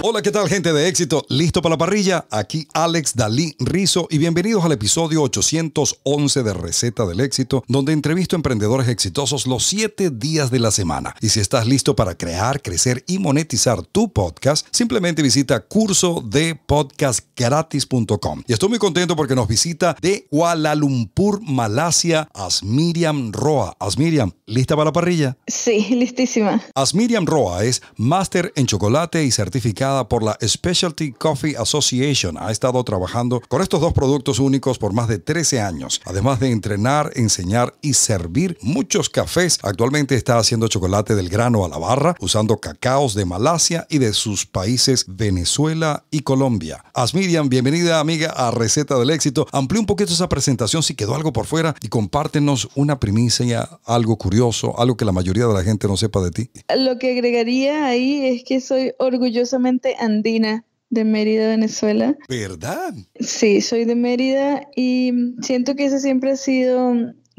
Hola, ¿qué tal gente de éxito? ¿Listo para la parrilla? Aquí Alex Dalí Rizo y bienvenidos al episodio 811 de Receta del Éxito, donde entrevisto a emprendedores exitosos los 7 días de la semana. Y si estás listo para crear, crecer y monetizar tu podcast, simplemente visita curso de podcastgratis.com. Y estoy muy contento porque nos visita de Kuala Lumpur, Malasia, Asmiriam Roa. Asmiriam, ¿lista para la parrilla? Sí, listísima. Asmiriam Roa es máster en chocolate y certificado por la Specialty Coffee Association. Ha estado trabajando con estos dos productos únicos por más de 13 años. Además de entrenar, enseñar y servir muchos cafés, actualmente está haciendo chocolate del grano a la barra, usando cacaos de Malasia y de sus países Venezuela y Colombia. Asmiriam, bienvenida amiga a Receta del Éxito. amplíe un poquito esa presentación si quedó algo por fuera y compártenos una primicia, algo curioso, algo que la mayoría de la gente no sepa de ti. Lo que agregaría ahí es que soy orgullosamente andina de Mérida, Venezuela. ¿Verdad? Sí, soy de Mérida y siento que esa siempre ha sido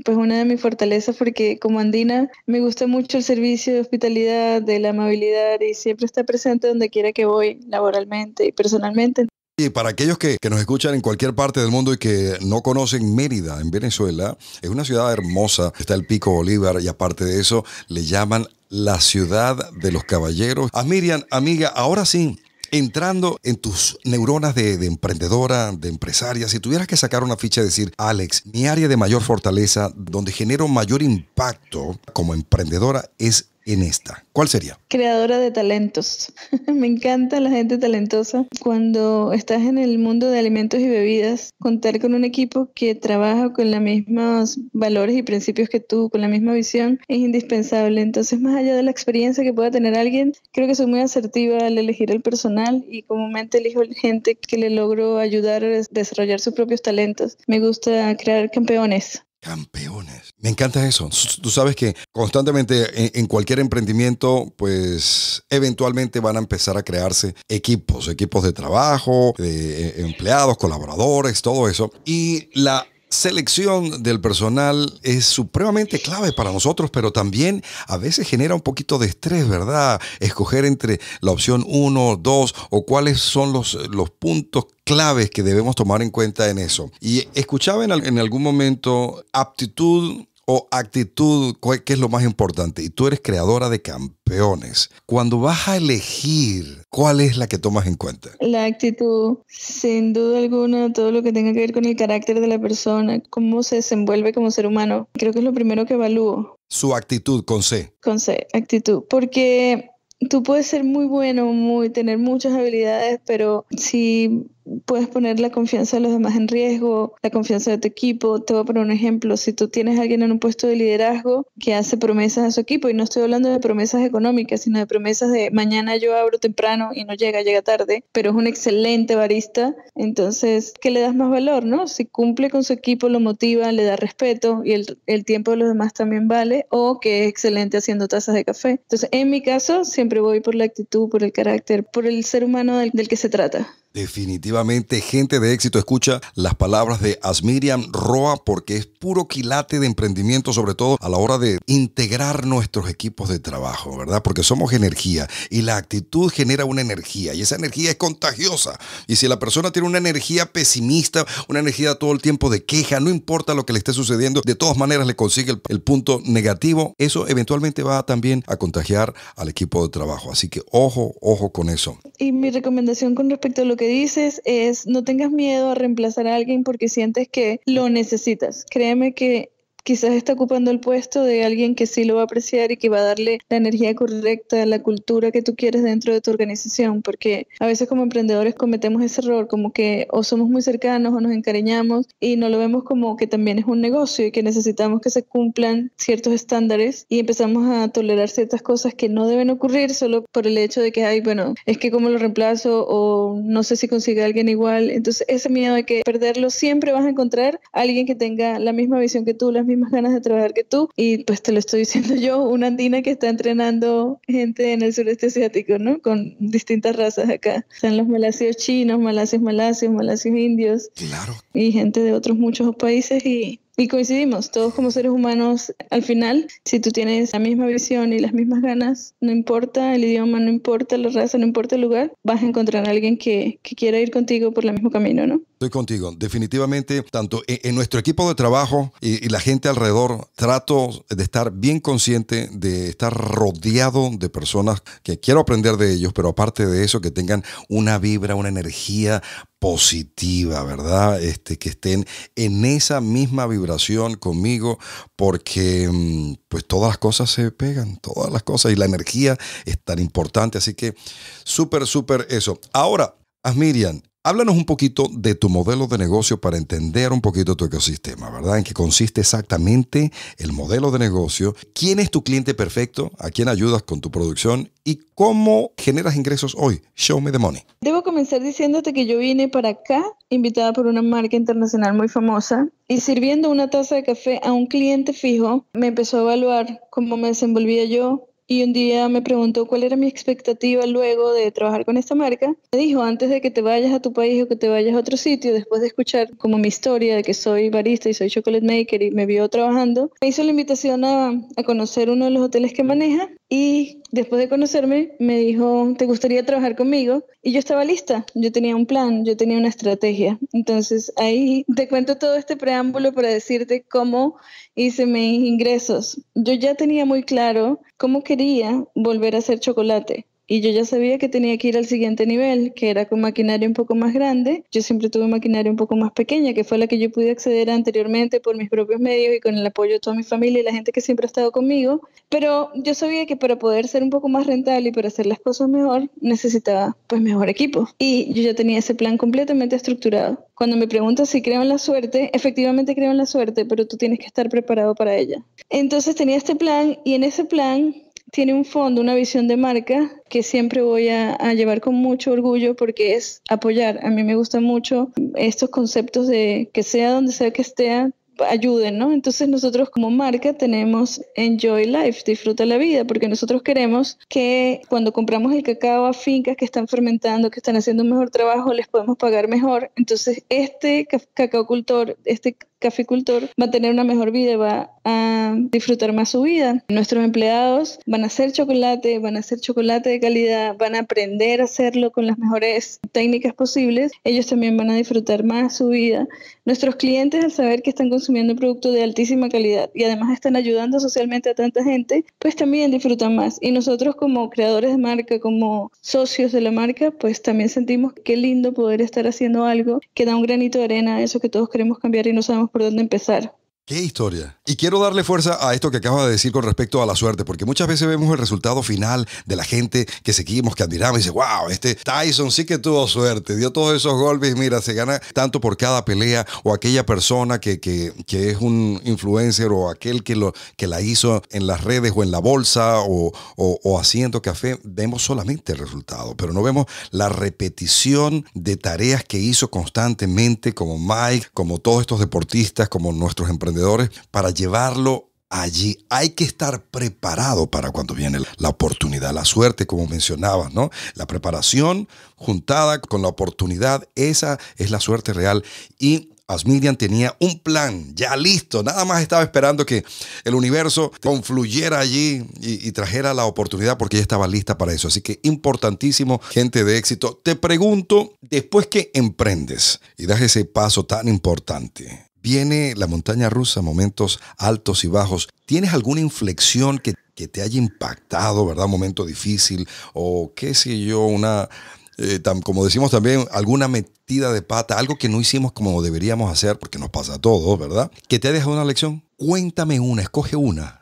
pues una de mis fortalezas porque como andina me gusta mucho el servicio de hospitalidad, de la amabilidad y siempre está presente donde quiera que voy, laboralmente y personalmente. Y para aquellos que, que, nos escuchan en cualquier parte del mundo y que no conocen Mérida, en Venezuela, es una ciudad hermosa. Está el Pico Bolívar y aparte de eso, le llaman la ciudad de los caballeros. A ah, Miriam, amiga, ahora sí, entrando en tus neuronas de, de, emprendedora, de empresaria, si tuvieras que sacar una ficha y decir, Alex, mi área de mayor fortaleza, donde genero mayor impacto como emprendedora, es en esta? ¿Cuál sería? Creadora de talentos. Me encanta la gente talentosa. Cuando estás en el mundo de alimentos y bebidas, contar con un equipo que trabaja con los mismos valores y principios que tú, con la misma visión, es indispensable. Entonces, más allá de la experiencia que pueda tener alguien, creo que soy muy asertiva al elegir el personal y comúnmente elijo gente que le logro ayudar a desarrollar sus propios talentos. Me gusta crear campeones campeones. Me encanta eso. Tú sabes que constantemente en, cualquier emprendimiento, pues eventualmente van a empezar a crearse equipos, equipos de trabajo, de eh, empleados, colaboradores, todo eso. Y la selección del personal es supremamente clave para nosotros, pero también a veces genera un poquito de estrés, ¿verdad? Escoger entre la opción 1, 2 o cuáles son los, los puntos claves que debemos tomar en cuenta en eso. Y escuchaba en, en algún momento aptitud o actitud, ¿qué es lo más importante? Y tú eres creadora de campeones. Cuando vas a elegir, ¿cuál es la que tomas en cuenta? La actitud, sin duda alguna, todo lo que tenga que ver con el carácter de la persona, cómo se desenvuelve como ser humano. Creo que es lo primero que evalúo. Su actitud con C. Con C, actitud. Porque tú puedes ser muy bueno, muy tener muchas habilidades, pero si puedes poner la confianza de los demás en riesgo, la confianza de tu equipo. Te voy a poner un ejemplo. Si tú tienes a alguien en un puesto de liderazgo que hace promesas a su equipo, y no estoy hablando de promesas económicas, sino de promesas de mañana yo abro temprano y no llega, llega tarde, pero es un excelente barista, entonces, ¿qué le das más valor, no? Si cumple con su equipo, lo motiva, le da respeto y el, el tiempo de los demás también vale, o que es excelente haciendo tazas de café. Entonces, en mi caso, siempre voy por la actitud, por el carácter, por el ser humano del que se trata. Definitivamente, gente de éxito, escucha las palabras de Asmiriam Roa porque es puro quilate de emprendimiento, sobre todo a la hora de integrar nuestros equipos de trabajo, ¿verdad? Porque somos energía y la actitud genera una energía y esa energía es contagiosa. Y si la persona tiene una energía pesimista, una energía todo el tiempo de queja, no importa lo que le esté sucediendo, de todas maneras le consigue el, punto negativo, eso eventualmente va también a contagiar al equipo de trabajo. Así que ojo, ojo con eso. Y mi recomendación con respecto a lo que dices es no tengas miedo a reemplazar a alguien porque sientes que lo necesitas. Créeme que quizás está ocupando el puesto de alguien que sí lo va a apreciar y que va a darle la energía correcta, la cultura que tú quieres dentro de tu organización, porque a veces como emprendedores cometemos ese error, como que o somos muy cercanos o nos encariñamos y no lo vemos como que también es un negocio y que necesitamos que se cumplan ciertos estándares y empezamos a tolerar ciertas cosas que no deben ocurrir solo por el hecho de que, ay, bueno, es que como lo reemplazo o no sé si consigue a alguien igual. Entonces ese miedo de que perderlo siempre vas a encontrar alguien que tenga la misma visión que tú, las mismas ganas de trabajar que tú y pues te lo estoy diciendo yo, una andina que está entrenando gente en el sureste asiático, ¿no? Con distintas razas acá. Están los malasios chinos, malasios malasios, malasios indios claro. y gente de otros muchos países y y coincidimos, todos como seres humanos, al final, si tú tienes la misma visión y las mismas ganas, no importa el idioma, no importa la raza, no importa el lugar, vas a encontrar a alguien que, que quiera ir contigo por el mismo camino, ¿no? Estoy contigo. Definitivamente, tanto e, en, nuestro equipo de trabajo y, la gente alrededor, trato de estar bien consciente de estar rodeado de personas que quiero aprender de ellos, pero aparte de eso, que tengan una vibra, una energía positiva, ¿verdad? Este, que estén en esa misma vibración conmigo, porque mm, pues todas las cosas se pegan, todas las cosas, y la energía es tan importante, así que súper, súper eso. Ahora, Miriam, Háblanos un poquito de tu modelo de negocio para entender un poquito tu ecosistema, ¿verdad? En qué consiste exactamente el modelo de negocio, quién es tu cliente perfecto, a quién ayudas con tu producción y cómo generas ingresos hoy. Show me the money. Debo comenzar diciéndote que yo vine para acá invitada por una marca internacional muy famosa y sirviendo una taza de café a un cliente fijo, me empezó a evaluar cómo me desenvolvía yo, y un día me preguntó cuál era mi expectativa luego de trabajar con esta marca. Me dijo, antes de que te vayas a tu país o que te vayas a otro sitio, después de escuchar como mi historia de que soy barista y soy chocolate maker y me vio trabajando, me hizo la invitación a, a conocer uno de los hoteles que maneja y después de conocerme, me dijo, ¿te gustaría trabajar conmigo? Y yo estaba lista, yo tenía un plan, yo tenía una estrategia. Entonces ahí te cuento todo este preámbulo para decirte cómo hice mis ingresos. Yo ya tenía muy claro cómo quería volver a hacer chocolate y yo ya sabía que tenía que ir al siguiente nivel, que era con maquinaria un poco más grande. Yo siempre tuve maquinaria un poco más pequeña, que fue la que yo pude acceder anteriormente por mis propios medios y con el apoyo de toda mi familia y la gente que siempre ha estado conmigo. Pero yo sabía que para poder ser un poco más rentable y para hacer las cosas mejor, necesitaba pues mejor equipo. Y yo ya tenía ese plan completamente estructurado. Cuando me preguntas si creo en la suerte, efectivamente creo en la suerte, pero tú tienes que estar preparado para ella. Entonces tenía este plan y en ese plan tiene un fondo, una visión de marca que siempre voy a, llevar con mucho orgullo porque es apoyar. A mí me gusta mucho estos conceptos de que sea donde sea que esté, ayuden, ¿no? Entonces nosotros como marca tenemos Enjoy Life, disfruta la vida, porque nosotros queremos que cuando compramos el cacao a fincas que están fermentando, que están haciendo un mejor trabajo, les podemos pagar mejor. Entonces este cacao cultor, este caficultor va a tener una mejor vida, va a disfrutar más su vida. Nuestros empleados van a hacer chocolate, van a hacer chocolate de calidad, van a aprender a hacerlo con las mejores técnicas posibles. Ellos también van a disfrutar más su vida. Nuestros clientes al saber que están consumiendo un producto de altísima calidad y además están ayudando socialmente a tanta gente, pues también disfrutan más. Y nosotros como creadores de marca, como socios de la marca, pues también sentimos qué lindo poder estar haciendo algo que da un granito de arena a eso que todos queremos cambiar y no sabemos por dónde empezar. Qué historia. Y quiero darle fuerza a esto que acaba de decir con respecto a la suerte, porque muchas veces vemos el resultado final de la gente que seguimos, que admiramos, y dice, wow, este Tyson sí que tuvo suerte, dio todos esos golpes, mira, se gana tanto por cada pelea, o aquella persona que, es un influencer, o aquel que, lo, que la hizo en las redes, o en la bolsa, o haciendo café, vemos solamente el resultado, pero no vemos la repetición de tareas que hizo constantemente, como Mike, como todos estos deportistas, como nuestros emprendedores para llevarlo allí. Hay que estar preparado para cuando viene la oportunidad, la suerte, como mencionabas, ¿no? La preparación juntada con la oportunidad, esa es la suerte real. Y Asmirian tenía un plan ya listo, nada más estaba esperando que el universo confluyera allí y, y, trajera la oportunidad porque ya estaba lista para eso. Así que importantísimo, gente de éxito. Te pregunto, después que emprendes y das ese paso tan importante, Viene la montaña rusa, momentos altos y bajos. ¿Tienes alguna inflexión que, te haya impactado, verdad? Un momento difícil o qué sé yo, una, eh, como decimos también, alguna metida de pata, algo que no hicimos como deberíamos hacer, porque nos pasa a todos, ¿verdad? Que te ha dejado una lección. Cuéntame una, escoge una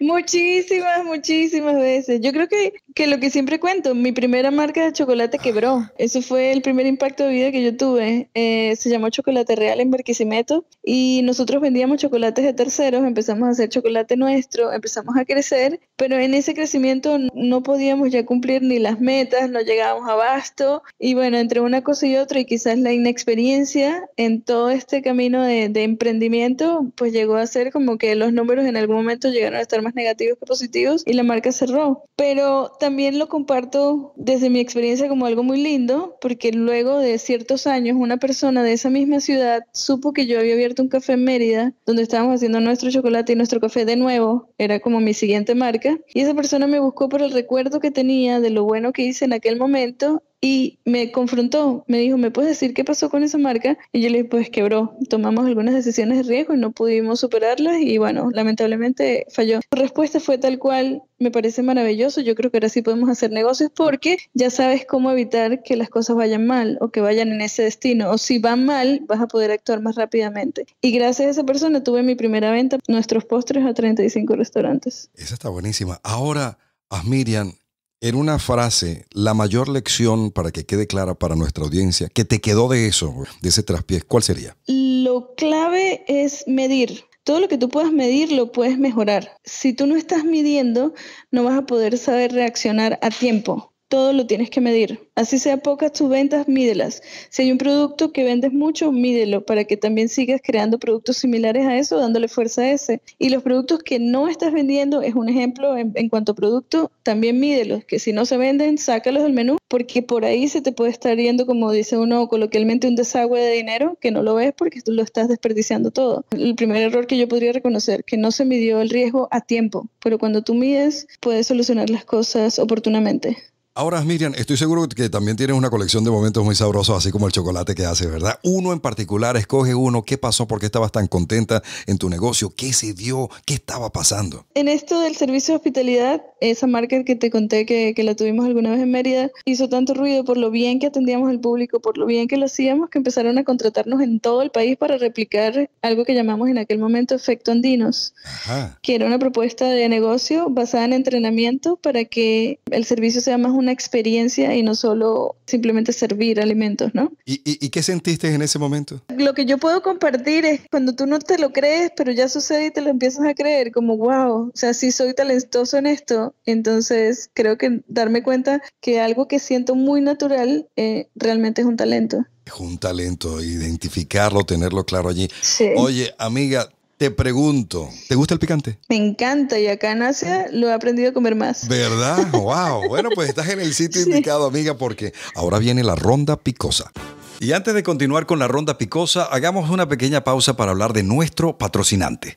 muchísimas, muchísimas veces. Yo creo que, que lo que siempre cuento, mi primera marca de chocolate quebró. Eso fue el primer impacto de vida que yo tuve. Eh, se llamó Chocolate Real en Barquisimeto y nosotros vendíamos chocolates de terceros, empezamos a hacer chocolate nuestro, empezamos a crecer, pero en ese crecimiento no podíamos ya cumplir ni las metas, no llegábamos a abasto y bueno, entre una cosa y otra y quizás la inexperiencia en todo este camino de, de emprendimiento, pues llegó a ser como que los números en algún momento llegaron a estar más negativos que positivos y la marca cerró. Pero también lo comparto desde mi experiencia como algo muy lindo, porque luego de ciertos años una persona de esa misma ciudad supo que yo había abierto un café en Mérida, donde estábamos haciendo nuestro chocolate y nuestro café de nuevo, era como mi siguiente marca, y esa persona me buscó por el recuerdo que tenía de lo bueno que hice en aquel momento y me confrontó, me dijo, ¿me puedes decir qué pasó con esa marca? Y yo le dije, pues quebró, tomamos algunas decisiones de riesgo y no pudimos superarlas y bueno, lamentablemente falló. Su respuesta fue tal cual, me parece maravilloso, yo creo que ahora sí podemos hacer negocios porque ya sabes cómo evitar que las cosas vayan mal o que vayan en ese destino o si van mal vas a poder actuar más rápidamente. Y gracias a esa persona tuve mi primera venta, nuestros postres a 35 restaurantes. Esa está buenísima. Ahora, Miriam, en una frase, la mayor lección para que quede clara para nuestra audiencia, que te quedó de eso, de ese traspiés, ¿cuál sería? Lo clave es medir. Todo lo que tú puedas medir lo puedes mejorar. Si tú no estás midiendo, no vas a poder saber reaccionar a tiempo todo lo tienes que medir. Así sea pocas tus ventas, mídelas. Si hay un producto que vendes mucho, mídelo para que también sigas creando productos similares a eso, dándole fuerza a ese. Y los productos que no estás vendiendo, es un ejemplo en, cuanto a producto, también mídelos, que si no se venden, sácalos del menú, porque por ahí se te puede estar yendo, como dice uno coloquialmente, un desagüe de dinero que no lo ves porque tú lo estás desperdiciando todo. El primer error que yo podría reconocer, que no se midió el riesgo a tiempo, pero cuando tú mides, puedes solucionar las cosas oportunamente. Ahora, Miriam, estoy seguro que también tienes una colección de momentos muy sabrosos, así como el chocolate que hace, ¿verdad? Uno en particular, escoge uno. ¿Qué pasó? ¿Por qué estabas tan contenta en tu negocio? ¿Qué se dio? ¿Qué estaba pasando? En esto del servicio de hospitalidad, esa marca que te conté que, la tuvimos alguna vez en Mérida, hizo tanto ruido por lo bien que atendíamos al público, por lo bien que lo hacíamos, que empezaron a contratarnos en todo el país para replicar algo que llamamos en aquel momento efecto andinos, que era una propuesta de negocio basada en entrenamiento para que el servicio sea más un una experiencia y no solo simplemente servir alimentos, ¿no? ¿Y, qué sentiste en ese momento? Lo que yo puedo compartir es cuando tú no te lo crees, pero ya sucede y te lo empiezas a creer, como wow, o sea, si soy talentoso en esto, entonces creo que darme cuenta que algo que siento muy natural eh, realmente es un talento. Es un talento, identificarlo, tenerlo claro allí. Oye, amiga, te pregunto, ¿te gusta el picante? Me encanta y acá en Asia lo he aprendido a comer más. ¿Verdad? ¡Wow! Bueno, pues estás en el sitio indicado, amiga, porque ahora viene la ronda picosa. Y antes de continuar con la ronda picosa, hagamos una pequeña pausa para hablar de nuestro patrocinante.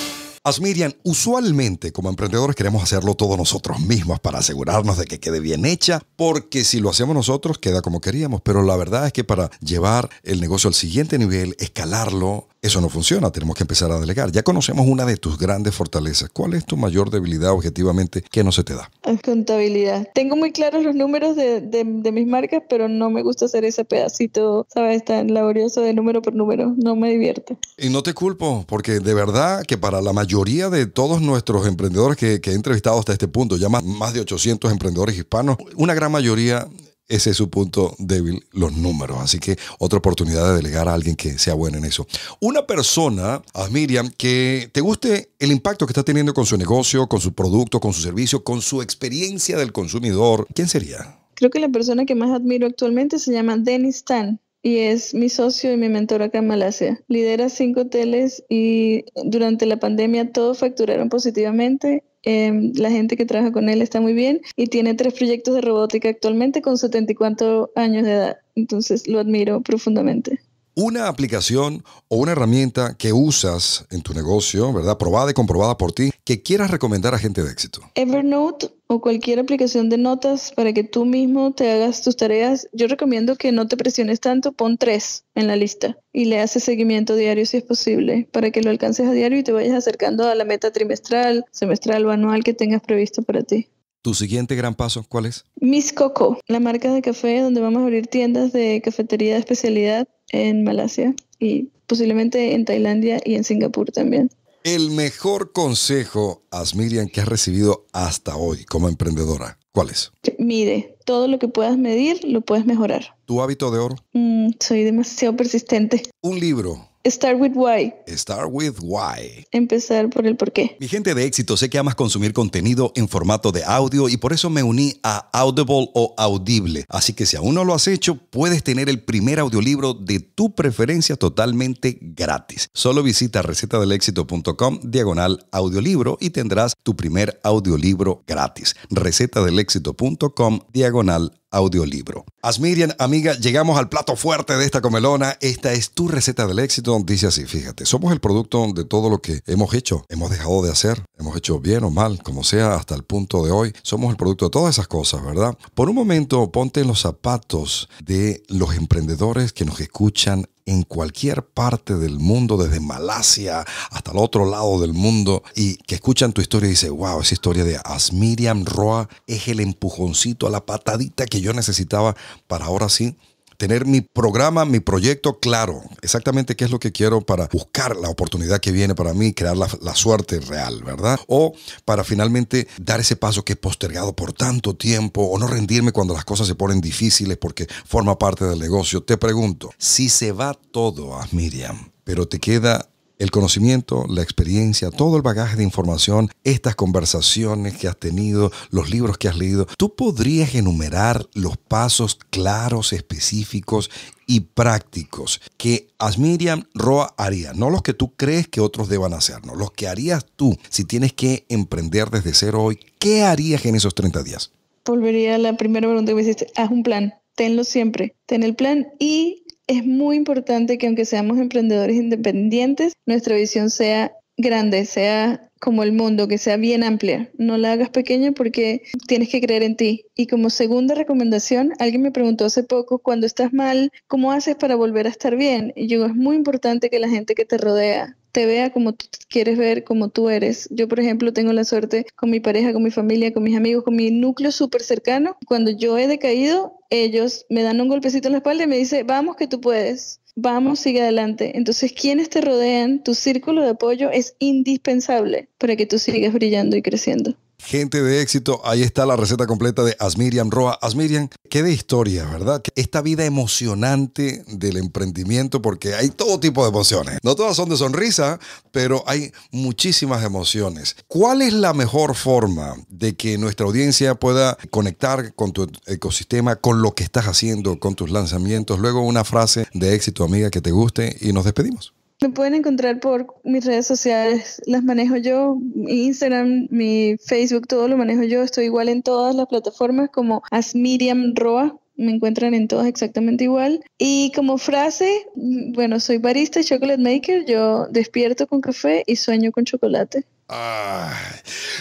Asmirian, usualmente como emprendedores queremos hacerlo todos nosotros mismos para asegurarnos de que quede bien hecha, porque si lo hacemos nosotros queda como queríamos, pero la verdad es que para llevar el negocio al siguiente nivel, escalarlo, eso no funciona, tenemos que empezar a delegar. Ya conocemos una de tus grandes fortalezas. ¿Cuál es tu mayor debilidad objetivamente que no se te da? Contabilidad. Tengo muy claros los números de, mis marcas, pero no me gusta hacer ese pedacito, ¿sabes? Tan laborioso de número por número. No me divierte. Y no te culpo, porque de verdad que para la mayoría de todos nuestros emprendedores que, he entrevistado hasta este punto, ya más, más de 800 emprendedores hispanos, una gran mayoría ese es su punto débil, los números. Así que otra oportunidad de delegar a alguien que sea bueno en eso. Una persona, Miriam, que te guste el impacto que está teniendo con su negocio, con su producto, con su servicio, con su experiencia del consumidor, ¿quién sería? Creo que la persona que más admiro actualmente se llama Dennis Tan y es mi socio y mi mentor acá en Malasia. Lidera cinco hoteles y durante la pandemia todos facturaron positivamente Em, la gente que trabaja con él está muy bien y tiene tres proyectos de robótica actualmente con 74 años de edad. Entonces lo admiro profundamente una aplicación o una herramienta que usas en tu negocio, ¿verdad? Probada y comprobada por ti, que quieras recomendar a gente de éxito. Evernote o cualquier aplicación de notas para que tú mismo te hagas tus tareas. Yo recomiendo que no te presiones tanto, pon tres en la lista y le haces seguimiento diario si es posible, para que lo alcances a diario y te vayas acercando a la meta trimestral, semestral o anual que tengas previsto para ti. ¿Tu siguiente gran paso cuál es? Miss Coco, la marca de café donde vamos a abrir tiendas de cafetería de especialidad en Malasia y posiblemente en Tailandia y en Singapur también. El mejor consejo, Asmirian, que has recibido hasta hoy como emprendedora, ¿cuál es? Mide, todo lo que puedas medir lo puedes mejorar. ¿Tu hábito de oro? Mm, soy demasiado persistente. Un libro, Start with why. Start with why. Empezar por el por qué. Mi gente de éxito, sé que amas consumir contenido en formato de audio y por eso me uní a Audible o Audible. Así que si aún no lo has hecho, puedes tener el primer audiolibro de tu preferencia totalmente gratis. Solo visita recetadelexito.com diagonal audiolibro y tendrás tu primer audiolibro gratis. recetadelexito.com diagonal audiolibro. Asmirian, amiga, llegamos al plato fuerte de esta comelona. Esta es tu receta del éxito. Dice así, fíjate, somos el producto de todo lo que hemos hecho, hemos dejado de hacer, hemos hecho bien o mal, como sea, hasta el punto de hoy. Somos el producto de todas esas cosas, ¿verdad? Por un momento, ponte en los zapatos de los emprendedores que nos escuchan en cualquier parte del mundo, desde Malasia hasta el otro lado del mundo, y que escuchan tu historia y dicen, wow, esa historia de Asmiriam Roa es el empujoncito, a la patadita que yo necesitaba para ahora sí tener mi programa, mi proyecto claro, exactamente qué es lo que quiero para buscar la oportunidad que viene para mí, crear la, suerte real, ¿verdad? O para finalmente dar ese paso que he postergado por tanto tiempo o no rendirme cuando las cosas se ponen difíciles porque forma parte del negocio. Te pregunto, si se va todo a ah, Miriam, pero te queda el conocimiento, la experiencia, todo el bagaje de información, estas conversaciones que has tenido, los libros que has leído, tú podrías enumerar los pasos claros, específicos y prácticos que Asmiriam Roa haría, no los que tú crees que otros deban hacer, no los que harías tú si tienes que emprender desde cero hoy, ¿qué harías en esos 30 días? Volvería a la primera pregunta que me hiciste, haz un plan, tenlo siempre, ten el plan y es muy importante que aunque seamos emprendedores independientes, nuestra visión sea grande, sea como el mundo, que sea bien amplia. No la hagas pequeña porque tienes que creer en ti. Y como segunda recomendación, alguien me preguntó hace poco, cuando estás mal, ¿cómo haces para volver a estar bien? Y yo, es muy importante que la gente que te rodea te vea como tú quieres ver, como tú eres. Yo, por ejemplo, tengo la suerte con mi pareja, con mi familia, con mis amigos, con mi núcleo súper cercano. Cuando yo he decaído, ellos me dan un golpecito en la espalda y me dicen, vamos que tú puedes. Vamos, sigue adelante. Entonces, quienes te rodean, tu círculo de apoyo es indispensable para que tú sigas brillando y creciendo. Gente de éxito, ahí está la receta completa de Asmirian Roa. Asmirian, qué de historia, ¿verdad? Esta vida emocionante del emprendimiento, porque hay todo tipo de emociones. No todas son de sonrisa, pero hay muchísimas emociones. ¿Cuál es la mejor forma de que nuestra audiencia pueda conectar con tu ecosistema, con lo que estás haciendo, con tus lanzamientos? Luego una frase de éxito, amiga, que te guste y nos despedimos. Me pueden encontrar por mis redes sociales, las manejo yo, Instagram, mi Facebook, todo lo manejo yo. Estoy igual en todas las plataformas como Asmiriam Roa, me encuentran en todas exactamente igual. Y como frase, bueno, soy barista y chocolate maker, yo despierto con café y sueño con chocolate. Ay,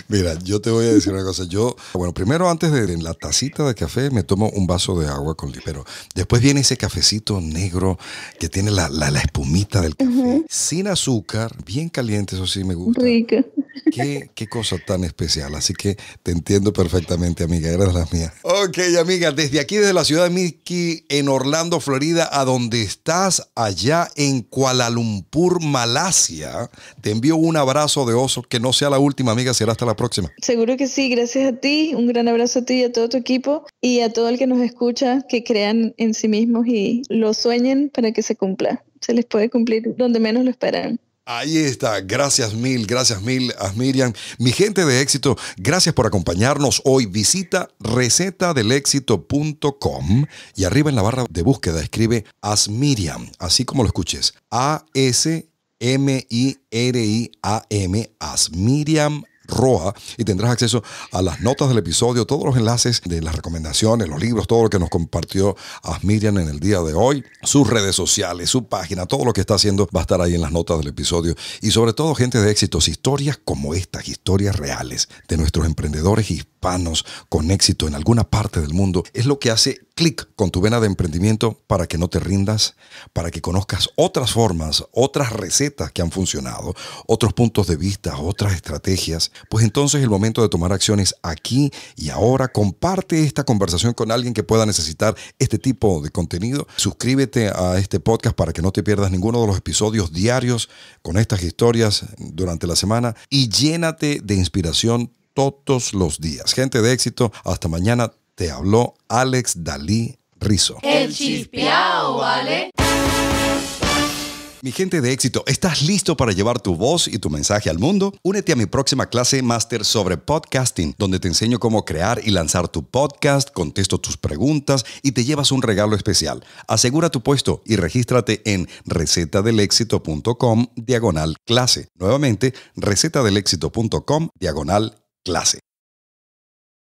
mira, yo te voy a decir una cosa. Yo, bueno, primero antes de en la tacita de café me tomo un vaso de agua con pero después viene ese cafecito negro que tiene la, la, espumita del café, sin azúcar, bien caliente, eso sí me gusta. Rica. Qué, cosa tan especial. Así que te entiendo perfectamente, amiga. Eres la mía. Ok, amiga, desde aquí, desde la ciudad de Miki, en Orlando, Florida, a donde estás, allá en Kuala Lumpur, Malasia, te envío un abrazo de oso. Que no sea la última, amiga, será hasta la próxima. Seguro que sí. Gracias a ti. Un gran abrazo a ti y a todo tu equipo y a todo el que nos escucha, que crean en sí mismos y lo sueñen para que se cumpla. Se les puede cumplir donde menos lo esperan. Ahí está, gracias mil, gracias mil a Miriam. Mi gente de éxito, gracias por acompañarnos hoy. Visita recetadelexito.com y arriba en la barra de búsqueda escribe Asmiriam, así como lo escuches. A-S-M-I-R-I-A-M, Asmiriam Roa y tendrás acceso a las notas del episodio, todos los enlaces de las recomendaciones, los libros, todo lo que nos compartió Asmirian en el día de hoy, sus redes sociales, su página, todo lo que está haciendo va a estar ahí en las notas del episodio. Y sobre todo, gente de éxitos, historias como estas, historias reales de nuestros emprendedores y panos con éxito en alguna parte del mundo es lo que hace clic con tu vena de emprendimiento para que no te rindas, para que conozcas otras formas, otras recetas que han funcionado, otros puntos de vista, otras estrategias. Pues entonces el momento de tomar acciones aquí y ahora. Comparte esta conversación con alguien que pueda necesitar este tipo de contenido. Suscríbete a este podcast para que no te pierdas ninguno de los episodios diarios con estas historias durante la semana y llénate de inspiración todos los días. Gente de éxito, hasta mañana te habló Alex Dalí Rizo. El chispiao, ¿vale? Mi gente de éxito, ¿estás listo para llevar tu voz y tu mensaje al mundo? Únete a mi próxima clase máster sobre podcasting, donde te enseño cómo crear y lanzar tu podcast, contesto tus preguntas y te llevas un regalo especial. Asegura tu puesto y regístrate en recetadelexito.com diagonal clase. Nuevamente, recetadelexito.com diagonal clase.